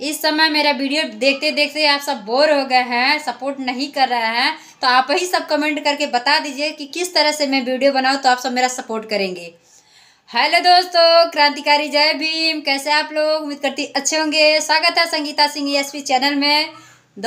इस समय मेरा वीडियो देखते देखते आप सब बोर हो गए हैं सपोर्ट नहीं कर रहे हैं तो आप ही सब कमेंट करके बता दीजिए कि किस तरह से मैं वीडियो बनाऊँ तो आप सब मेरा सपोर्ट करेंगे हेलो दोस्तों क्रांतिकारी जय भीम कैसे आप लोग उम्मीद करती अच्छे होंगे स्वागत है Sangeeta Singh S e channel में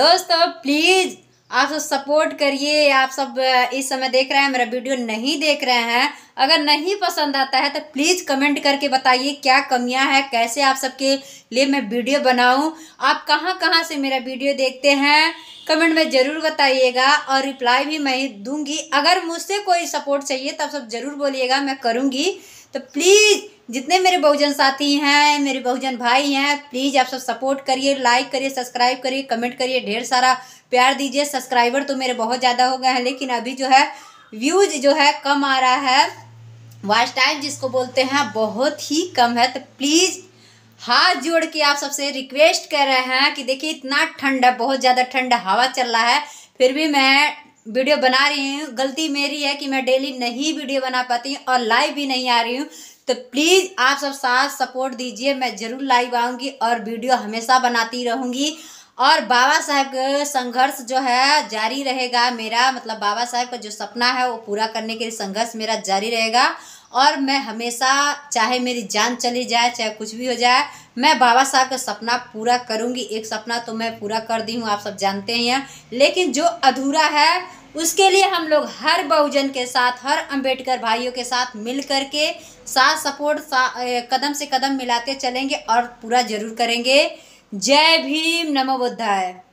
दोस्तों प्लीज़ आप सब सपोर्ट करिए आप सब इस समय देख रहे हैं मेरा वीडियो नहीं देख रहे हैं अगर नहीं पसंद आता है तो प्लीज़ कमेंट करके बताइए क्या कमियां हैं कैसे आप सबके लिए मैं वीडियो बनाऊं आप कहां कहां से मेरा वीडियो देखते हैं कमेंट में ज़रूर बताइएगा और रिप्लाई भी मैं दूंगी अगर मुझसे कोई सपोर्ट चाहिए तो आप सब ज़रूर बोलिएगा मैं करूँगी तो प्लीज़ जितने मेरे बहुजन साथी हैं मेरे बहुजन भाई हैं प्लीज़ आप सब सपोर्ट करिए लाइक करिए सब्सक्राइब करिए कमेंट करिए ढेर सारा प्यार दीजिए सब्सक्राइबर तो मेरे बहुत ज़्यादा हो गए हैं लेकिन अभी जो है व्यूज़ जो है कम आ रहा है वॉच टाइम जिसको बोलते हैं बहुत ही कम है तो प्लीज़ हाथ जोड़ के आप सबसे रिक्वेस्ट कर रहे हैं कि देखिए इतना ठंड है बहुत ज़्यादा ठंड हवा चल रहा है फिर भी मैं वीडियो बना रही हूँ गलती मेरी है कि मैं डेली नहीं वीडियो बना पाती हूँ और लाइव भी नहीं आ रही हूँ तो प्लीज़ आप सब साथ सपोर्ट दीजिए मैं ज़रूर लाइव आऊँगी और वीडियो हमेशा बनाती रहूँगी और बाबा साहब का संघर्ष जो है जारी रहेगा मेरा मतलब बाबा साहब का जो सपना है वो पूरा करने के लिए संघर्ष मेरा जारी रहेगा और मैं हमेशा चाहे मेरी जान चली जाए चाहे कुछ भी हो जाए मैं बाबा साहब का सपना पूरा करूंगी एक सपना तो मैं पूरा कर दी हूँ आप सब जानते ही हैं लेकिन जो अधूरा है उसके लिए हम लोग हर बहुजन के साथ हर अंबेडकर भाइयों के साथ मिल कर के साथ सपोर्ट सा, कदम से कदम मिलाते चलेंगे और पूरा जरूर करेंगे जय भीम नमो बुद्धाय